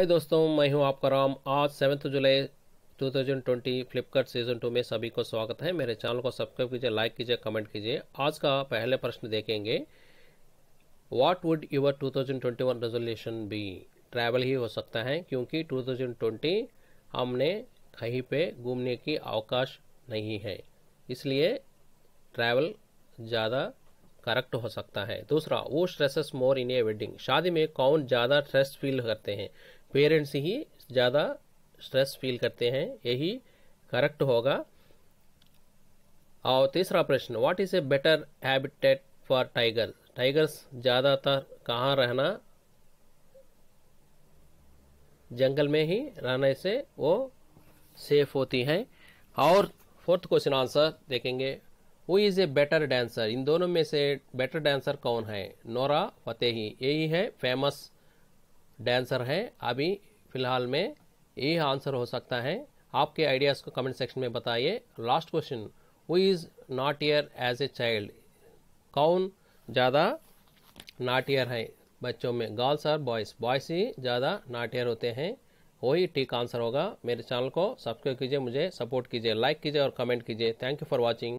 हाय दोस्तों मैं हूं आपका राम आज सेवन्थ जुलाई 2020 thousand twenty Flipkart season two में सभी को स्वागत है मेरे चैनल को सब्सक्राइब कीजिए लाइक कीजिए कमेंट कीजिए आज का पहले प्रश्न देखेंगे what would your 2021 thousand resolution be travel ही हो सकता है क्योंकि 2020 हमने कहीं पे घूमने की अवकाश नहीं है इसलिए ट्रैवल ज़्यादा करेक्ट हो सकता है दूसरा वो स्ट्रेसेस मोर इन ए वेडिंग शादी में कौन ज़्यादा स्ट्रेस फील करते हैं पेरेंट्स ही ज़्यादा स्ट्रेस फील करते हैं यही करेक्ट होगा और तीसरा प्रश्न what is a better habitat for tiger tigers ज़्यादातर कहाँ रहना जंगल में ही रहने से वो सेफ होती हैं और फोर्थ क्वेश्चन आंसर देखेंगे who is a better dancer इन दोनों में से बेटर डांसर कौन है नोरा फतेही यही है फेमस डांसर है अभी फ़िलहाल में यही आंसर हो सकता है आपके आइडियाज़ को कमेंट सेक्शन में बताइए last question who is not year as a child कौन ज़्यादा नॉट ईयर है बच्चों में गर्ल्स और बॉयज़ बॉयज़ ही ज़्यादा नॉट ईयर होते हैं वही ठीक आंसर होगा मेरे चैनल को सब्सक्राइब कीजिए मुझे सपोर्ट कीजिए लाइक कीजिए और कमेंट कीजिए थैंक यू फॉर वॉचिंग